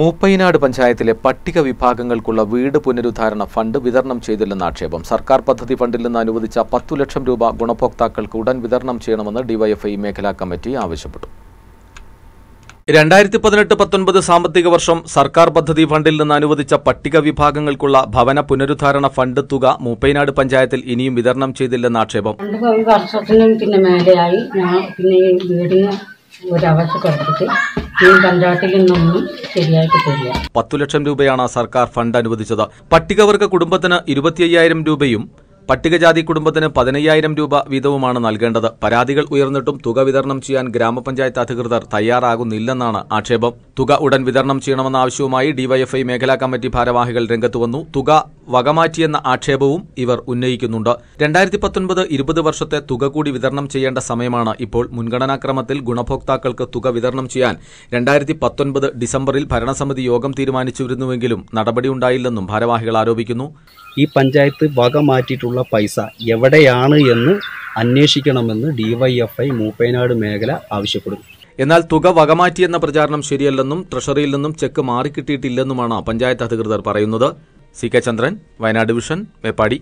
മൂപ്പൈനാട് പഞ്ചായത്തിലെ പട്ടിക വിഭാഗങ്ങൾക്കുള്ള വീട് പുനരുദ്ധാരണ ഫണ്ട് വിതരണം ചെയ്തില്ലെന്ന ആക്ഷേപം സർക്കാർ പദ്ധതി ഫണ്ടിൽ നിന്ന് അനുവദിച്ച പത്തു ലക്ഷം രൂപ ഗുണഭോക്താക്കൾക്ക് ഉടൻ വിതരണം ചെയ്യണമെന്ന് ഡിവൈഎഫ്ഐ മേഖലാ കമ്മിറ്റി ആവശ്യപ്പെട്ടു രണ്ടായിരത്തി പതിനെട്ട് പത്തൊൻപത് സാമ്പത്തിക വർഷം സർക്കാർ പദ്ധതി ഫണ്ടിൽ നിന്ന് അനുവദിച്ച പട്ടിക വിഭാഗങ്ങൾക്കുള്ള ഭവന പുനരുദ്ധാരണ ഫണ്ട് തുക മൂപ്പൈനാട് പഞ്ചായത്തിൽ ഇനിയും വിതരണം ചെയ്തില്ലെന്ന ആക്ഷേപം വർഷത്തിനും പിന്നെ മേലെയായി ഞാൻ പിന്നെ വീടിന് ഒരവസ്ഥ കൊടുത്തിട്ട് പഞ്ചായത്തിൽ പത്തു ലക്ഷം രൂപയാണ് സർക്കാർ ഫണ്ട് അനുവദിച്ചത് പട്ടികവർഗ കുടുംബത്തിന് ഇരുപത്തിയ്യായിരം രൂപയും പട്ടികജാതി കുടുംബത്തിന് പതിനയ്യായിരം രൂപ വീതവുമാണ് നൽകേണ്ടത് പരാതികൾ ഉയർന്നിട്ടും തുക വിതരണം ചെയ്യാൻ ഗ്രാമപഞ്ചായത്ത് അധികൃതർ തയ്യാറാകുന്നില്ലെന്നാണ് ആക്ഷേപം തുക ഉടൻ വിതരണം ചെയ്യണമെന്ന ആവശ്യവുമായി ഡിവൈഎഫ്ഐ മേഖലാ കമ്മിറ്റി ഭാരവാഹികൾ രംഗത്തുവന്നു തുക വകമാറ്റിയെന്ന ആക്ഷേപവും ഇവർ ഉന്നയിക്കുന്നുണ്ട് രണ്ടായിരത്തി പത്തൊൻപത് ഇരുപത് വർഷത്തെ തുക കൂടി വിതരണം ചെയ്യേണ്ട സമയമാണ് ഇപ്പോൾ മുൻഗണനാക്രമത്തിൽ ഗുണഭോക്താക്കൾക്ക് തുക വിതരണം ചെയ്യാൻ രണ്ടായിരത്തി പത്തൊൻപത് ഡിസംബറിൽ ഭരണസമിതി യോഗം തീരുമാനിച്ചിരുന്നുവെങ്കിലും നടപടിയുണ്ടായില്ലെന്നും ഭാരവാഹികൾ ആരോപിക്കുന്നു ഈ പഞ്ചായത്ത് വക മാറ്റിയിട്ടുള്ള പൈസ എവിടെയാണ് എന്ന് അന്വേഷിക്കണമെന്ന് ഡിവൈഎഫ്ഐ മൂപ്പേനാട് മേഖല ആവശ്യപ്പെടുന്നു എന്നാൽ തുക വകമാറ്റിയെന്ന പ്രചാരണം ശരിയല്ലെന്നും ട്രഷറിയിൽ നിന്നും ചെക്ക് മാറിക്കിട്ടിയിട്ടില്ലെന്നുമാണ് പഞ്ചായത്ത് അധികൃതർ പറയുന്നത് C K Chandran Wayanad division Meppadi